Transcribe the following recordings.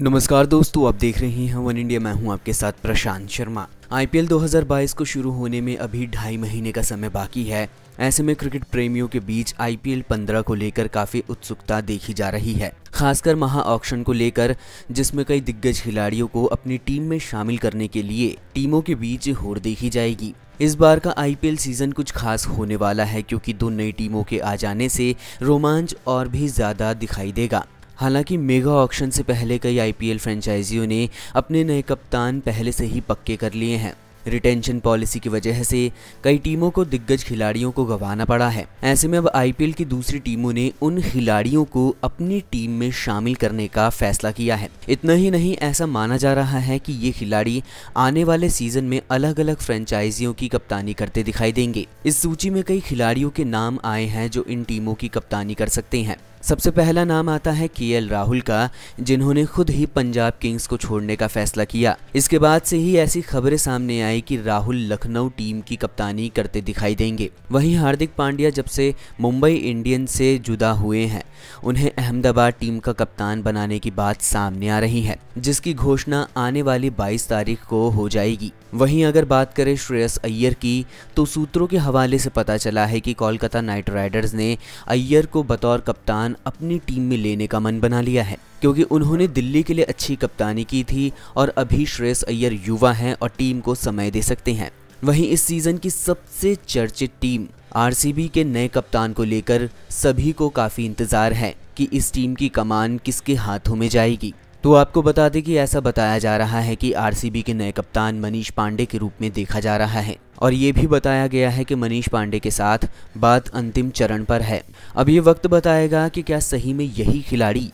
नमस्कार दोस्तों आप देख रहे हैं वन इंडिया मैं हूं आपके साथ प्रशांत शर्मा आईपीएल 2022 को शुरू होने में अभी ढाई महीने का समय बाकी है ऐसे में क्रिकेट प्रेमियों के बीच आईपीएल 15 को लेकर काफी उत्सुकता देखी जा रही है खासकर महा ऑक्शन को लेकर जिसमें कई दिग्गज खिलाड़ियों को अपनी टीम में शामिल करने के लिए टीमों के बीच होड़ देखी जाएगी इस बार का आईपीएल सीजन कुछ खास होने वाला है क्योंकि दो नई टीमों के आ जाने से रोमांच और भी ज्यादा दिखाई देगा हालांकि मेगा ऑक्शन से पहले कई आईपीएल फ्रेंचाइजियों ने अपने नए कप्तान पहले से ही पक्के कर लिए हैं रिटेंशन पॉलिसी की वजह से कई टीमों को दिग्गज खिलाड़ियों को गंवाना पड़ा है ऐसे में अब आईपीएल की दूसरी टीमों ने उन खिलाड़ियों को अपनी टीम में शामिल करने का फैसला किया है इतना ही नहीं ऐसा माना जा रहा है कि ये खिलाड़ी आने वाले सीजन में अलग अलग फ्रेंचाइजियों की कप्तानी करते दिखाई देंगे इस सूची में कई खिलाड़ियों के नाम आए हैं जो इन टीमों की कप्तानी कर सकते हैं सबसे पहला नाम आता है के राहुल का जिन्होंने खुद ही पंजाब किंग्स को छोड़ने का फैसला किया इसके बाद से ही ऐसी खबरें सामने आई आई कि राहुल लखनऊ टीम की कप्तानी करते दिखाई देंगे वहीं हार्दिक पांड्या जब से मुंबई इंडियंस से जुदा हुए हैं उन्हें अहमदाबाद टीम का कप्तान बनाने की बात सामने आ रही है जिसकी घोषणा आने वाली 22 तारीख को हो जाएगी वहीं अगर बात करें श्रेयस अय्यर की तो सूत्रों के हवाले से पता चला है कि कोलकाता नाइट राइडर्स ने अय्यर को बतौर कप्तान अपनी टीम में लेने का मन बना लिया है क्योंकि उन्होंने दिल्ली के लिए अच्छी कप्तानी की थी और अभी श्रेयस अय्यर युवा हैं और टीम को समय दे सकते हैं वहीं इस सीजन की सबसे चर्चित टीम आरसीबी के नए कप्तान को लेकर सभी को काफ़ी इंतज़ार है कि इस टीम की कमान किसके हाथों में जाएगी तो आपको बता दें कि ऐसा बताया जा रहा है कि आरसीबी के नए कप्तान मनीष पांडे के रूप में देखा जा रहा है और ये भी बताया गया है कि मनीष पांडे के साथ बात अंतिम चरण पर है अब ये वक्त बताएगा कि क्या सही में यही खिलाड़ी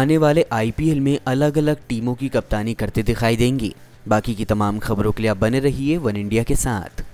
आने वाले आईपीएल में अलग अलग टीमों की कप्तानी करते दिखाई देंगे बाकी की तमाम खबरों के लिए आप बने रहिए वन इंडिया के साथ